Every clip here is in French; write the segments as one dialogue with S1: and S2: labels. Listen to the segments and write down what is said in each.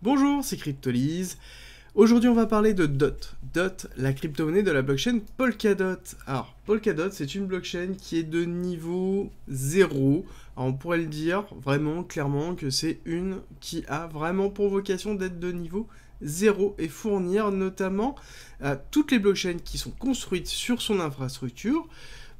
S1: Bonjour, c'est CryptoLise. Aujourd'hui, on va parler de DOT. DOT, la crypto-monnaie de la blockchain Polkadot. Alors, Polkadot, c'est une blockchain qui est de niveau zéro. Alors, on pourrait le dire vraiment clairement que c'est une qui a vraiment pour vocation d'être de niveau zéro et fournir notamment à toutes les blockchains qui sont construites sur son infrastructure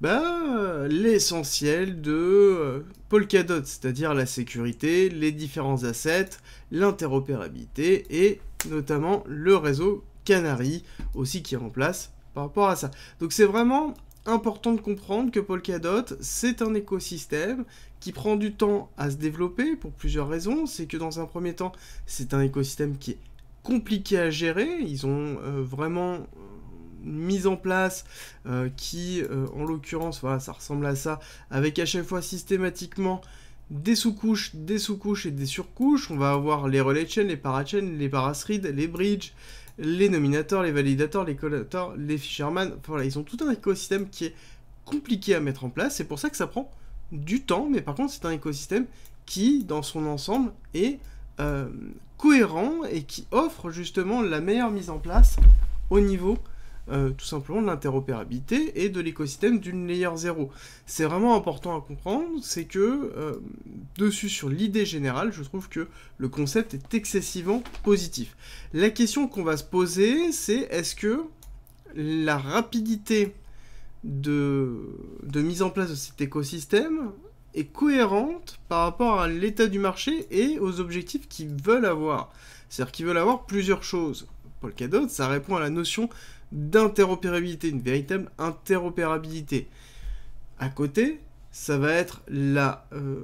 S1: bah, l'essentiel de euh, Polkadot, c'est-à-dire la sécurité, les différents assets, l'interopérabilité et notamment le réseau Canary aussi qui remplace par rapport à ça. Donc c'est vraiment important de comprendre que Polkadot, c'est un écosystème qui prend du temps à se développer pour plusieurs raisons. C'est que dans un premier temps, c'est un écosystème qui est compliqué à gérer. Ils ont euh, vraiment mise en place euh, qui, euh, en l'occurrence, voilà, ça ressemble à ça, avec à chaque fois systématiquement des sous-couches, des sous-couches et des surcouches. On va avoir les relais Chain, les parachains, les parasrides, les bridges, les nominateurs, les validateurs, les collators, les fisherman. voilà, ils ont tout un écosystème qui est compliqué à mettre en place. C'est pour ça que ça prend du temps, mais par contre, c'est un écosystème qui, dans son ensemble, est euh, cohérent et qui offre justement la meilleure mise en place au niveau euh, tout simplement de l'interopérabilité et de l'écosystème d'une layer 0. C'est vraiment important à comprendre, c'est que euh, dessus sur l'idée générale, je trouve que le concept est excessivement positif. La question qu'on va se poser, c'est est-ce que la rapidité de, de mise en place de cet écosystème est cohérente par rapport à l'état du marché et aux objectifs qu'ils veulent avoir. C'est-à-dire qu'ils veulent avoir plusieurs choses. Polkadot, ça répond à la notion d'interopérabilité, une véritable interopérabilité. À côté, ça va être la euh,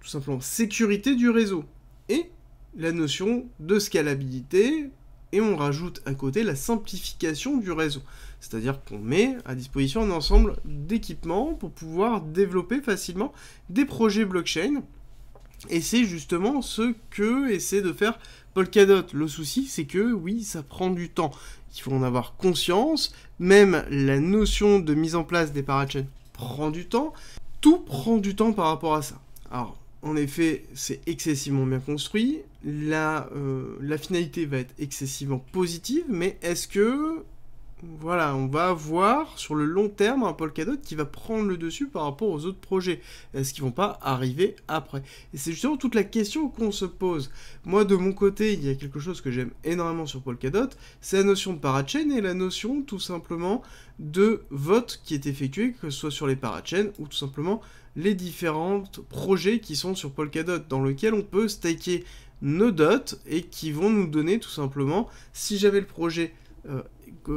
S1: tout simplement sécurité du réseau et la notion de scalabilité et on rajoute à côté la simplification du réseau. C'est-à-dire qu'on met à disposition un ensemble d'équipements pour pouvoir développer facilement des projets blockchain et c'est justement ce que essaie de faire Paul Polkadot. Le souci, c'est que oui, ça prend du temps. Il faut en avoir conscience. Même la notion de mise en place des parachutes prend du temps. Tout prend du temps par rapport à ça. Alors, en effet, c'est excessivement bien construit. la euh, finalité va être excessivement positive, mais est-ce que voilà, on va voir sur le long terme un Polkadot qui va prendre le dessus par rapport aux autres projets. Est-ce qu'ils vont pas arriver après Et c'est justement toute la question qu'on se pose. Moi, de mon côté, il y a quelque chose que j'aime énormément sur Polkadot, c'est la notion de parachain et la notion tout simplement de vote qui est effectué, que ce soit sur les parachains ou tout simplement les différents projets qui sont sur Polkadot, dans lesquels on peut staker nos dots et qui vont nous donner tout simplement, si j'avais le projet euh,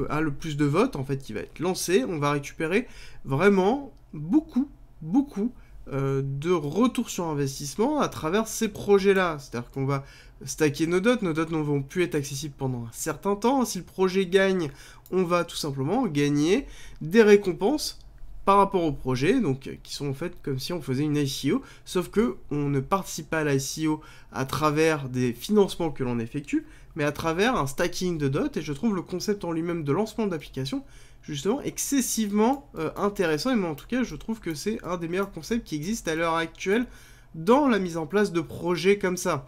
S1: a le plus de votes, en fait, qui va être lancé, on va récupérer vraiment beaucoup, beaucoup euh, de retours sur investissement à travers ces projets-là. C'est-à-dire qu'on va stacker nos dots, nos dots ne vont plus être accessibles pendant un certain temps. Si le projet gagne, on va tout simplement gagner des récompenses par rapport au projet, donc euh, qui sont en fait comme si on faisait une ICO, sauf que on ne participe pas à l'ICO à travers des financements que l'on effectue, mais à travers un stacking de dots, et je trouve le concept en lui-même de lancement d'application justement excessivement euh, intéressant, et moi en tout cas je trouve que c'est un des meilleurs concepts qui existent à l'heure actuelle dans la mise en place de projets comme ça.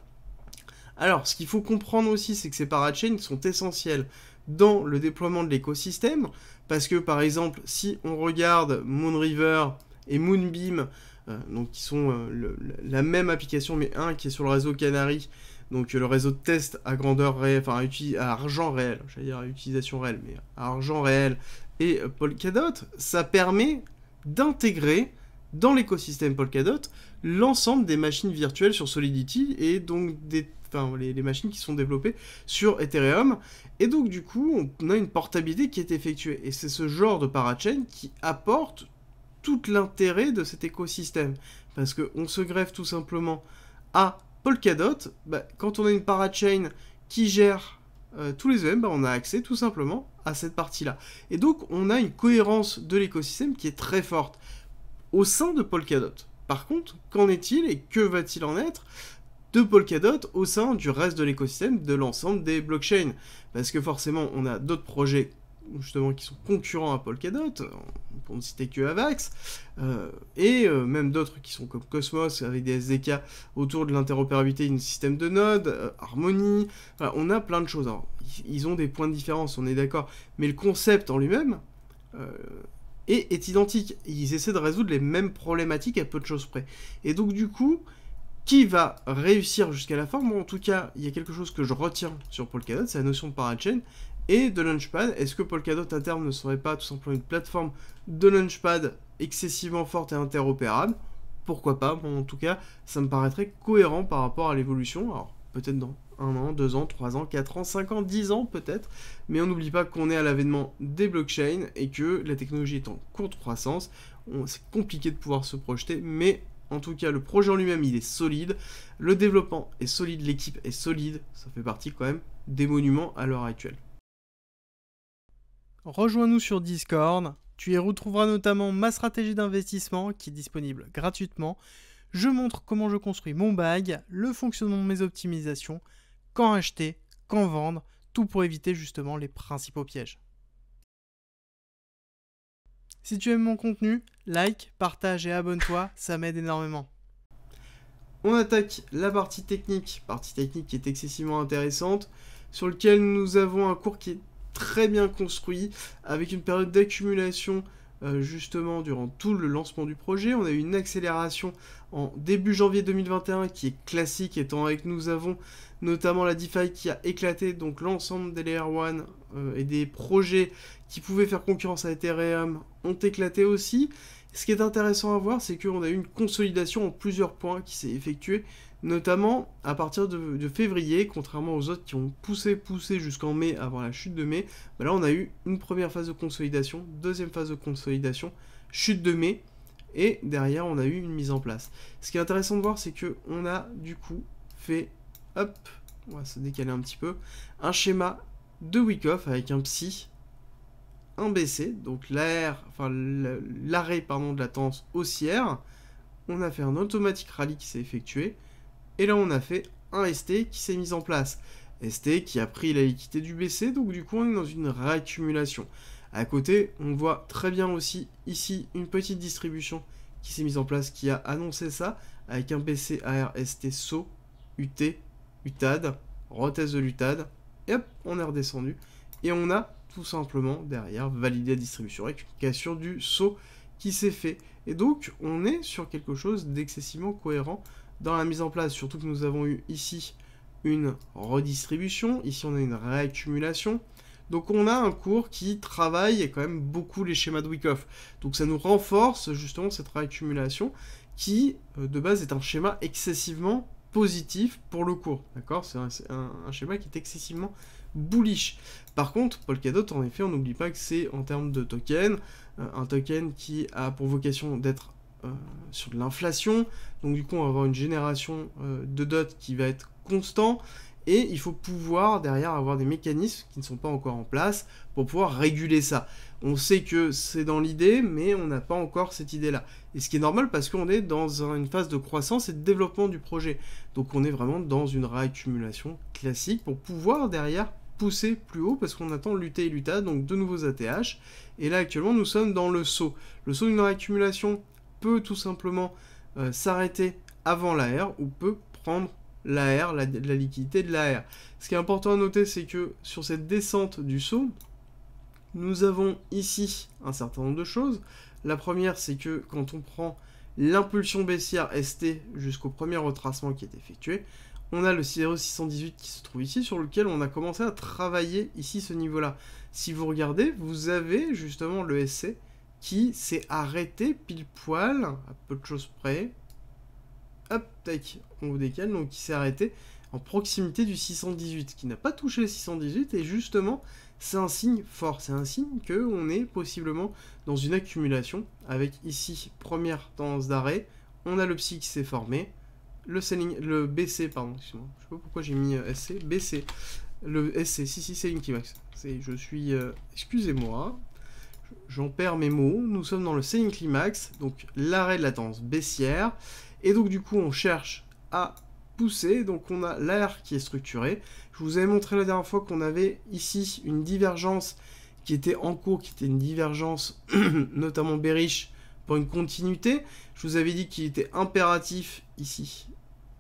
S1: Alors, ce qu'il faut comprendre aussi, c'est que ces parachains sont essentiels dans le déploiement de l'écosystème, parce que par exemple, si on regarde Moonriver et Moonbeam, euh, donc qui sont euh, la même application, mais un qui est sur le réseau Canary, donc le réseau de test à grandeur réelle, enfin à, à, argent réel, j'allais dire à utilisation réelle, mais à argent réel, et euh, Polkadot, ça permet d'intégrer dans l'écosystème Polkadot l'ensemble des machines virtuelles sur Solidity et donc des enfin, les, machines qui sont développées sur Ethereum. Et donc, du coup, on a une portabilité qui est effectuée. Et c'est ce genre de parachain qui apporte tout l'intérêt de cet écosystème. Parce qu'on se greffe tout simplement à Polkadot. Bah, quand on a une parachain qui gère euh, tous les EM, bah, on a accès tout simplement à cette partie-là. Et donc, on a une cohérence de l'écosystème qui est très forte au sein de Polkadot. Par contre, qu'en est-il et que va-t-il en être de Polkadot au sein du reste de l'écosystème de l'ensemble des blockchains. Parce que forcément, on a d'autres projets justement qui sont concurrents à Polkadot, euh, pour ne citer que Avax, euh, et euh, même d'autres qui sont comme Cosmos avec des SDK autour de l'interopérabilité d'un système de nodes, Harmony, on a plein de choses. ils ont des points de différence, on est d'accord, mais le concept en lui-même est, est, identique. Ils essaient de résoudre les mêmes problématiques à peu de choses près. Et donc du coup, qui va réussir jusqu'à la fin Moi, en tout cas, il y a quelque chose que je retiens sur Polkadot, c'est la notion de parachain et de Launchpad. Est-ce que Polkadot, à terme, ne serait pas tout simplement une plateforme de Launchpad excessivement forte et interopérable Pourquoi pas en tout cas, ça me paraîtrait cohérent par rapport à l'évolution. Alors, peut-être dans un an, deux ans, trois ans, quatre ans, cinq ans, dix ans peut-être. Mais on n'oublie pas qu'on est à l'avènement des blockchains et que la technologie est en courte croissance. C'est compliqué de pouvoir se projeter, mais en tout cas, le projet en lui-même, il est solide. Le développement est solide, l'équipe est solide. Ça fait partie quand même des monuments à l'heure actuelle. Rejoins-nous sur Discord. Tu y retrouveras notamment ma stratégie d'investissement qui est disponible gratuitement. Je montre comment je construis mon bag, le fonctionnement de mes optimisations, quand acheter, quand vendre, tout pour éviter justement les principaux pièges. Si tu aimes mon contenu, like, partage et abonne-toi, ça m'aide énormément. On attaque la partie technique, partie technique qui est excessivement intéressante, sur lequel nous avons un cours qui est très bien construit, avec une période d'accumulation euh, justement durant tout le lancement du projet. On a eu une accélération en début janvier 2021 qui est classique étant avec nous avons notamment la DeFi qui a éclaté donc l'ensemble des Layer 1 euh, et des projets qui pouvaient faire concurrence à Ethereum ont éclaté aussi. Ce qui est intéressant à voir, c'est qu'on a eu une consolidation en plusieurs points qui s'est effectuée notamment à partir de, février, contrairement aux autres qui ont poussé, poussé jusqu'en mai avant la chute de mai. Bah là, on a eu une première phase de consolidation, deuxième phase de consolidation, chute de mai, et derrière, on a eu une mise en place. Ce qui est intéressant de voir, c'est que on a du coup fait, hop, on va se décaler un petit peu, un schéma de week-off avec un psy, un BC, donc l'arrêt pardon, de la tendance haussière. On a fait un automatique rallye qui s'est effectué. Et là, on a fait un ST qui s'est mis en place. ST qui a pris la liquidité du BC, donc du coup, on est dans une réaccumulation. À côté, on voit très bien aussi ici une petite distribution qui s'est mise en place, qui a annoncé ça, avec un BC ST SO, UT, UTAD, ROTES de l'UTAD, et hop, on est redescendu. Et on a tout simplement derrière validé la distribution avec du SO qui s'est fait. Et donc, on est sur quelque chose d'excessivement cohérent dans la mise en place, surtout que nous avons eu ici une redistribution, ici on a une réaccumulation. Donc on a un cours qui travaille quand même beaucoup les schémas de Wyckoff. Donc ça nous renforce justement cette réaccumulation qui euh, de base est un schéma excessivement positif pour le cours. D'accord C'est un, schéma qui est excessivement bullish. Par contre, Polkadot, en effet, on n'oublie pas que c'est en termes de token, euh, un token qui a pour vocation d'être euh, sur de l'inflation. Donc du coup, on va avoir une génération euh, de dot qui va être constant. Et il faut pouvoir derrière avoir des mécanismes qui ne sont pas encore en place pour pouvoir réguler ça. On sait que c'est dans l'idée, mais on n'a pas encore cette idée-là. Et ce qui est normal parce qu'on est dans une phase de croissance et de développement du projet. Donc on est vraiment dans une réaccumulation classique pour pouvoir derrière pousser plus haut parce qu'on attend l'UT et l'UTA, donc de nouveaux ATH. Et là actuellement nous sommes dans le saut. Le saut d'une réaccumulation peut tout simplement euh, s'arrêter avant l'AR ou peut prendre l'AR, la, la liquidité de l'AR. Ce qui est important à noter, c'est que sur cette descente du saut, nous avons ici un certain nombre de choses. La première, c'est que quand on prend l'impulsion baissière ST jusqu'au premier retracement qui est effectué, on a le 618 qui se trouve ici, sur lequel on a commencé à travailler ici ce niveau-là. Si vous regardez, vous avez justement le SC qui s'est arrêté pile poil, à peu de choses près. Hop, tech, on vous décale, donc qui s'est arrêté en proximité du 618, qui n'a pas touché le 618, et justement, c'est un signe fort, c'est un signe qu'on est possiblement dans une accumulation, avec ici, première tendance d'arrêt, on a le psy qui s'est formé, le, selling, le BC, pardon, je sais pas pourquoi j'ai mis euh, SC, BC, le SC, si si c'est max. je suis, euh, excusez-moi, j'en perds mes mots, nous sommes dans le selling climax, donc l'arrêt de la tendance baissière, et donc du coup on cherche à pousser, donc on a l'air qui est structuré. Je vous avais montré la dernière fois qu'on avait ici une divergence qui était en cours, qui était une divergence notamment bearish pour une continuité. Je vous avais dit qu'il était impératif ici,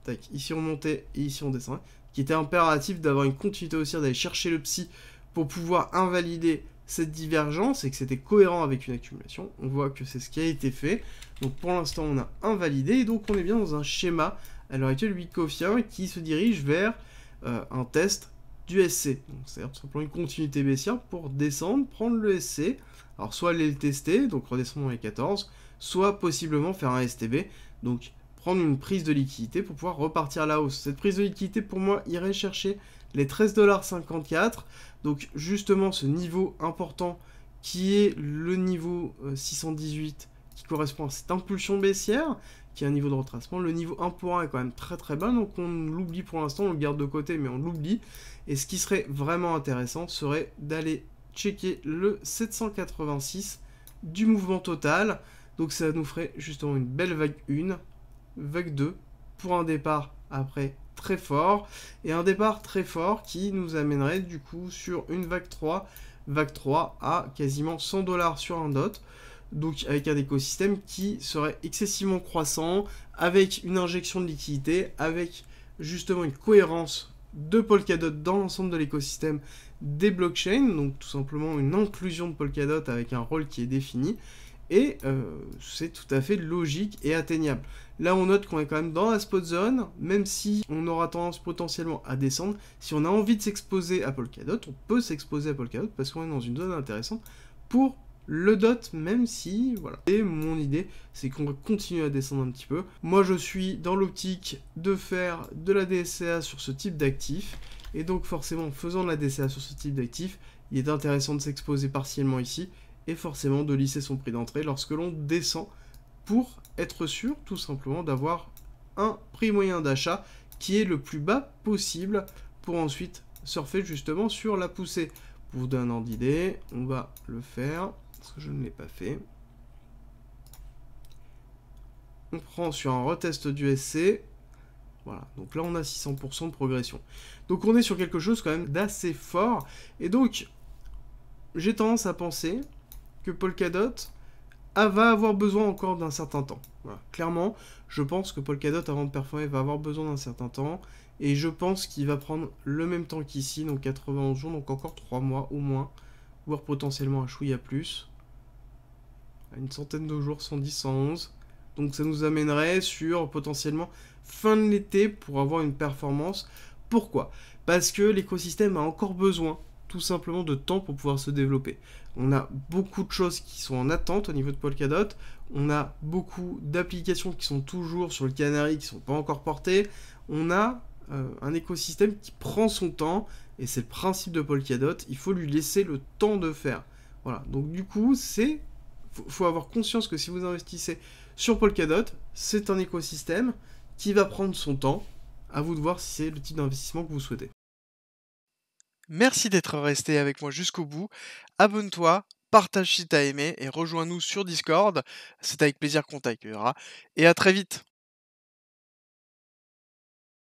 S1: tac, ici on montait et ici on descendait, qu'il était impératif d'avoir une continuité aussi, d'aller chercher le psy pour pouvoir invalider cette divergence et que c'était cohérent avec une accumulation. On voit que c'est ce qui a été fait. Donc pour l'instant, on a invalidé et donc on est bien dans un schéma à l'heure actuelle 8 1, qui se dirige vers euh, un test du SC. Donc c'est-à-dire tout simplement une continuité baissière pour descendre, prendre le SC, alors soit aller le tester, donc redescendre dans les 14, soit possiblement faire un STB, donc prendre une prise de liquidité pour pouvoir repartir la hausse. Cette prise de liquidité pour moi irait chercher les 13,54$. Donc justement ce niveau important qui est le niveau 618 euh, qui correspond à cette impulsion baissière, qui est un niveau de retracement. Le niveau 1 pour 1 est quand même très très bas, donc on l'oublie pour l'instant, on le garde de côté, mais on l'oublie. Et ce qui serait vraiment intéressant serait d'aller checker le 786 du mouvement total. Donc ça nous ferait justement une belle vague 1, vague 2, pour un départ après très fort, et un départ très fort qui nous amènerait du coup sur une vague 3, vague 3 à quasiment 100 dollars sur un dot, donc avec un écosystème qui serait excessivement croissant, avec une injection de liquidité, avec justement une cohérence de Polkadot dans l'ensemble de l'écosystème des blockchains, donc tout simplement une inclusion de Polkadot avec un rôle qui est défini, et euh, c'est tout à fait logique et atteignable. Là, on note qu'on est quand même dans la spot zone, même si on aura tendance potentiellement à descendre. Si on a envie de s'exposer à Polkadot, on peut s'exposer à Polkadot parce qu'on est dans une zone intéressante pour le dot, même si, voilà. Et mon idée, c'est qu'on va continuer à descendre un petit peu. Moi, je suis dans l'optique de faire de la DSA sur ce type d'actif. Et donc, forcément, en faisant de la DSA sur ce type d'actif, il est intéressant de s'exposer partiellement ici forcément de lisser son prix d'entrée lorsque l'on descend pour être sûr tout simplement d'avoir un prix moyen d'achat qui est le plus bas possible pour ensuite surfer justement sur la poussée. Pour vous donner un ordre d'idée, on va le faire parce que je ne l'ai pas fait. On prend sur un retest du SC. Voilà, donc là on a 600% de progression. Donc on est sur quelque chose quand même d'assez fort. Et donc, j'ai tendance à penser que Polkadot va avoir besoin encore d'un certain temps. Clairement, je pense que Paul Polkadot, avant de performer, va avoir besoin d'un certain temps. Et je pense qu'il va prendre le même temps qu'ici, donc 91 jours, donc encore 3 mois au moins, voire potentiellement un chouïa plus. Une centaine de jours, 110, 111. Donc ça nous amènerait sur potentiellement fin de l'été pour avoir une performance. Pourquoi Parce que l'écosystème a encore besoin tout simplement de temps pour pouvoir se développer. On a beaucoup de choses qui sont en attente au niveau de Polkadot, on a beaucoup d'applications qui sont toujours sur le Canary qui ne sont pas encore portées, on a euh, un écosystème qui prend son temps, et c'est le principe de Polkadot, il faut lui laisser le temps de faire. Voilà, donc du coup, c'est faut avoir conscience que si vous investissez sur Polkadot, c'est un écosystème qui va prendre son temps. À vous de voir si c'est le type d'investissement que vous souhaitez. Merci d'être resté avec moi jusqu'au bout. Abonne-toi, partage si t'as aimé et rejoins-nous sur Discord. C'est avec plaisir qu'on t'accueillera. Et à très vite